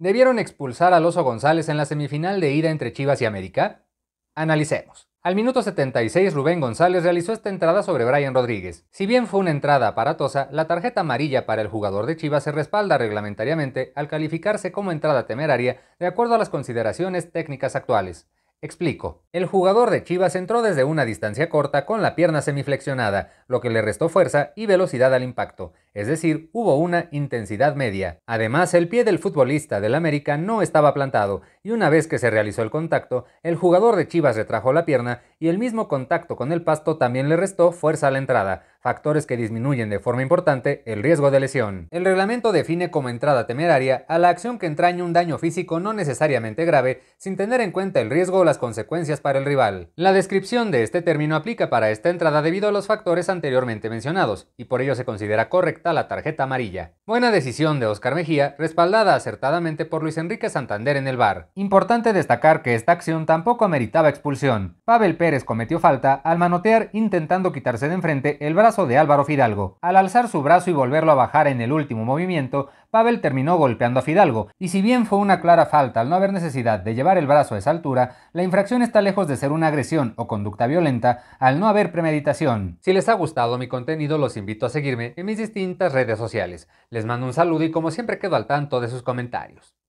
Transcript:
¿Debieron expulsar a Loso González en la semifinal de ida entre Chivas y América? Analicemos. Al minuto 76 Rubén González realizó esta entrada sobre Brian Rodríguez. Si bien fue una entrada aparatosa, la tarjeta amarilla para el jugador de Chivas se respalda reglamentariamente al calificarse como entrada temeraria de acuerdo a las consideraciones técnicas actuales. Explico. El jugador de Chivas entró desde una distancia corta con la pierna semiflexionada, lo que le restó fuerza y velocidad al impacto, es decir, hubo una intensidad media. Además, el pie del futbolista del América no estaba plantado y una vez que se realizó el contacto, el jugador de Chivas retrajo la pierna y el mismo contacto con el pasto también le restó fuerza a la entrada, factores que disminuyen de forma importante el riesgo de lesión. El reglamento define como entrada temeraria a la acción que entraña un daño físico no necesariamente grave sin tener en cuenta el riesgo o las consecuencias para el rival. La descripción de este término aplica para esta entrada debido a los factores anteriormente mencionados y por ello se considera correcta la tarjeta amarilla. Buena decisión de Oscar Mejía, respaldada acertadamente por Luis Enrique Santander en el bar. Importante destacar que esta acción tampoco meritaba expulsión. Pavel Pérez cometió falta al manotear intentando quitarse de enfrente el brazo de Álvaro Fidalgo. Al alzar su brazo y volverlo a bajar en el último movimiento, Pavel terminó golpeando a Fidalgo, y si bien fue una clara falta al no haber necesidad de llevar el brazo a esa altura, la infracción está lejos de ser una agresión o conducta violenta al no haber premeditación. Si les ha gustado mi contenido, los invito a seguirme en mis distintas redes sociales. Les mando un saludo y como siempre quedo al tanto de sus comentarios.